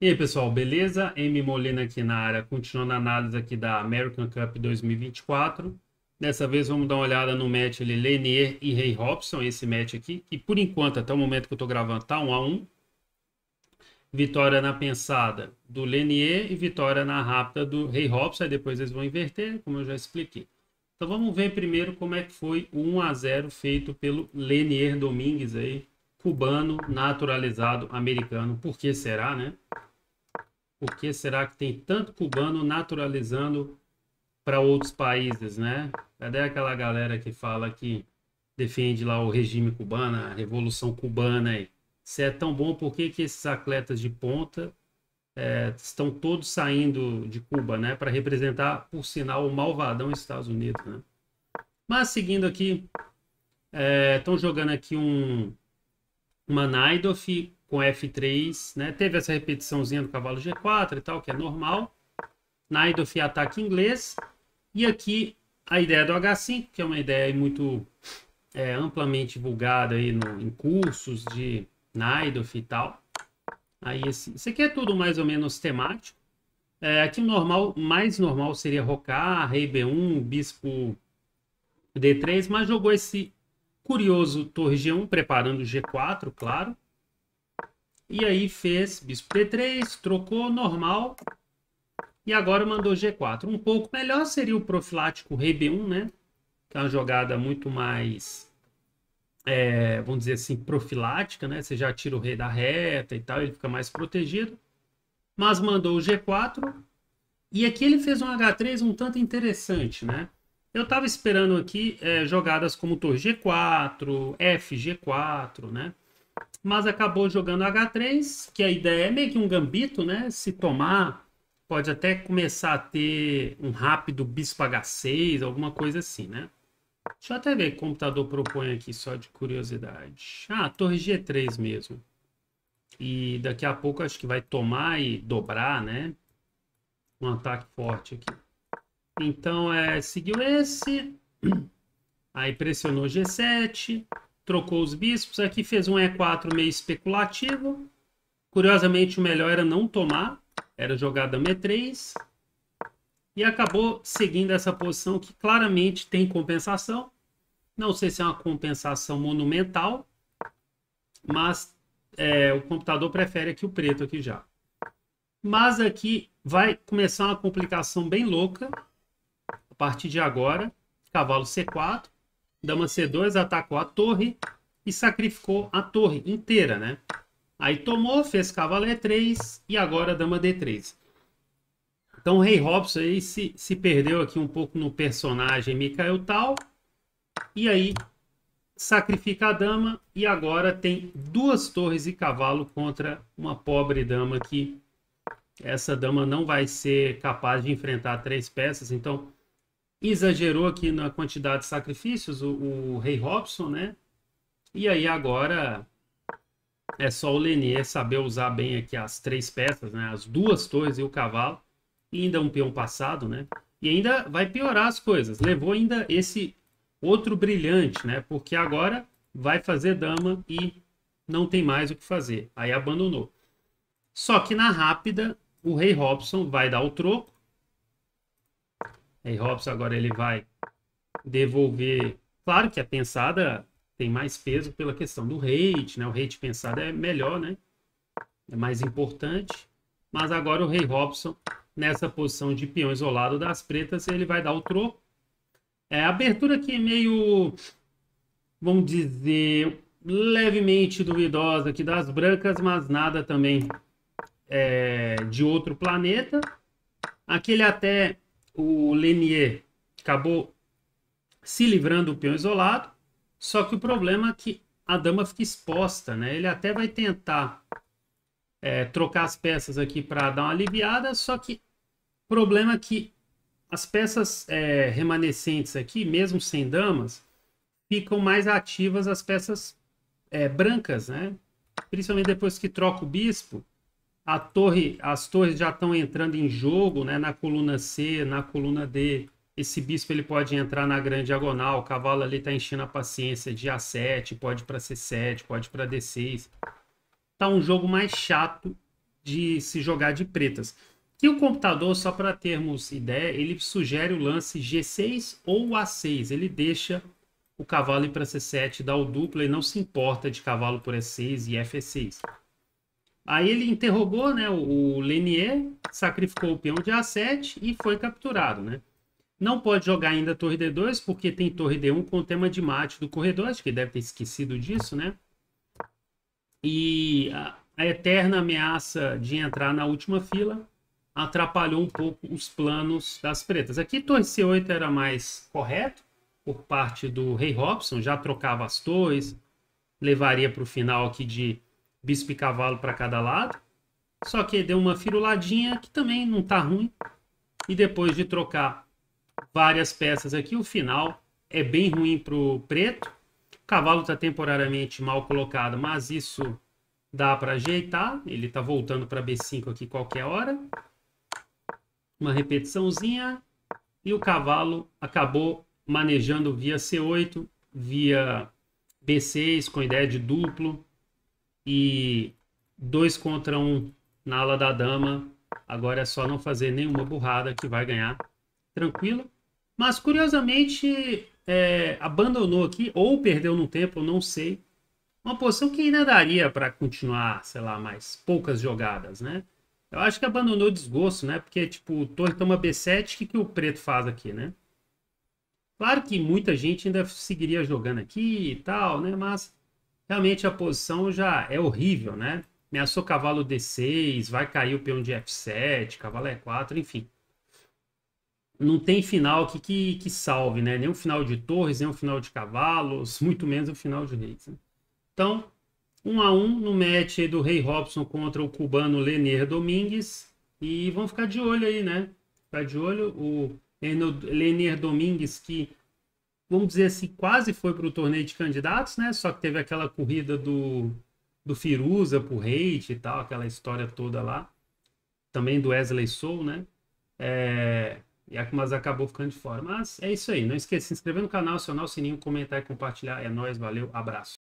E aí, pessoal, beleza? M Molina aqui na área, continuando a análise aqui da American Cup 2024. Dessa vez vamos dar uma olhada no match ali, Lenier e Ray Robson, esse match aqui. E por enquanto, até o momento que eu tô gravando, tá 1 a 1 Vitória na pensada do Lenier e vitória na rápida do Ray Robson. Aí depois eles vão inverter, como eu já expliquei. Então vamos ver primeiro como é que foi o 1 a 0 feito pelo Lenier Domingues aí, cubano, naturalizado americano. Por que será, né? por que será que tem tanto cubano naturalizando para outros países, né? Cadê aquela galera que fala que defende lá o regime cubano, a revolução cubana aí? Se é tão bom, por que, que esses atletas de ponta é, estão todos saindo de Cuba, né? Para representar, por sinal, o malvadão Estados Unidos, né? Mas seguindo aqui, estão é, jogando aqui um uma Naidoff com F3, né? Teve essa repetiçãozinha do cavalo G4 e tal, que é normal. Na Idolfi ataque inglês. E aqui a ideia do H5, que é uma ideia muito é, amplamente divulgada aí no, em cursos de Naidoff e tal. Aí esse, assim, isso aqui é tudo mais ou menos temático. É, aqui o normal, mais normal seria Rocar, Rei B1, Bispo D3, mas jogou esse curioso Torre G1, preparando G4, claro. E aí fez bispo D3, trocou normal. E agora mandou G4. Um pouco melhor seria o profilático rei B1, né? Que é uma jogada muito mais, é, vamos dizer assim, profilática, né? Você já tira o rei da reta e tal, ele fica mais protegido. Mas mandou o G4. E aqui ele fez um H3 um tanto interessante, né? Eu estava esperando aqui é, jogadas como torre G4, fg 4 né? mas acabou jogando H3, que a ideia é meio que um gambito, né? Se tomar, pode até começar a ter um rápido bispo H6, alguma coisa assim, né? Deixa eu até ver o computador propõe aqui, só de curiosidade. Ah, torre G3 mesmo. E daqui a pouco acho que vai tomar e dobrar, né? Um ataque forte aqui. Então, é, seguiu esse. Aí pressionou G7 trocou os bispos, aqui fez um E4 meio especulativo. Curiosamente, o melhor era não tomar, era jogar dama E3. E acabou seguindo essa posição que claramente tem compensação. Não sei se é uma compensação monumental, mas é, o computador prefere aqui o preto aqui já. Mas aqui vai começar uma complicação bem louca a partir de agora. Cavalo C4 dama C2, atacou a torre e sacrificou a torre inteira, né? Aí tomou, fez cavalo E3 e agora dama D3. Então o Rei Robson aí se, se perdeu aqui um pouco no personagem Mikael Tal. E aí sacrifica a dama e agora tem duas torres e cavalo contra uma pobre dama que essa dama não vai ser capaz de enfrentar três peças. Então exagerou aqui na quantidade de sacrifícios, o, o rei Robson, né? E aí agora é só o Lenier saber usar bem aqui as três peças, né? As duas torres e o cavalo. E ainda um peão passado, né? E ainda vai piorar as coisas. Levou ainda esse outro brilhante, né? Porque agora vai fazer dama e não tem mais o que fazer. Aí abandonou. Só que na rápida, o rei Robson vai dar o troco Aí Robson agora ele vai devolver. Claro que a pensada tem mais peso pela questão do rate, né? O rate pensado é melhor, né? É mais importante. Mas agora o rei Robson, nessa posição de peão isolado das pretas, ele vai dar o troco. É, abertura aqui é meio, vamos dizer, levemente duvidosa aqui das brancas, mas nada também é, de outro planeta. Aqui ele até o Lenier acabou se livrando do peão isolado, só que o problema é que a dama fica exposta, né? Ele até vai tentar é, trocar as peças aqui para dar uma aliviada, só que o problema é que as peças é, remanescentes aqui, mesmo sem damas, ficam mais ativas as peças é, brancas, né? Principalmente depois que troca o bispo, a torre, as torres já estão entrando em jogo, né? Na coluna C, na coluna D, esse bispo ele pode entrar na grande diagonal, o cavalo ali está enchendo a paciência de A7, pode para C7, pode para D6. Tá um jogo mais chato de se jogar de pretas. Que o computador, só para termos ideia, ele sugere o lance G6 ou A6. Ele deixa o cavalo ir para C7, dá o duplo e não se importa de cavalo por E6 e F6. Aí ele interrogou né, o, Lenier, sacrificou o peão de A7 e foi capturado. Né? Não pode jogar ainda torre D2, porque tem torre D1 com o tema de mate do corredor. Acho que ele deve ter esquecido disso, né? E a, a eterna ameaça de entrar na última fila atrapalhou um pouco os planos das pretas. Aqui torre C8 era mais correto por parte do Rei Robson, já trocava as torres, levaria para o final aqui de bispo e cavalo para cada lado. Só que deu uma firuladinha que também não tá ruim. E depois de trocar várias peças aqui, o final é bem ruim para o preto. O cavalo está temporariamente mal colocado, mas isso dá para ajeitar. Ele está voltando para B5 aqui qualquer hora. Uma repetiçãozinha. E o cavalo acabou manejando via C8, via B6, com ideia de duplo e dois contra um na ala da dama. Agora é só não fazer nenhuma burrada que vai ganhar. Tranquilo. Mas curiosamente é, abandonou aqui ou perdeu no tempo, não sei. Uma posição que ainda daria para continuar, sei lá, mais poucas jogadas, né? Eu acho que abandonou desgosto, né? Porque, tipo, torre toma B7, o que, que o preto faz aqui, né? Claro que muita gente ainda seguiria jogando aqui e tal, né? Mas Realmente a posição já é horrível, né? Ameaçou cavalo D6, vai cair o peão de F7, cavalo E4, enfim. Não tem final que, que, que salve, né? Nem um final de torres, nem um final de cavalos, muito menos um final de reis. Né? Então, 1 um a 1 um no match do Rei Robson contra o cubano Lenier Domingues. E vamos ficar de olho aí, né? Ficar de olho. O Lenier Domingues que vamos dizer assim, quase foi para o torneio de candidatos, né? Só que teve aquela corrida do, do Firuza pro Reit e tal, aquela história toda lá. Também do Wesley Soul, né? É... Mas acabou ficando de fora. Mas é isso aí. Não esqueça de se inscrever no canal, acionar o sininho, comentar e compartilhar. É nóis, valeu, abraço.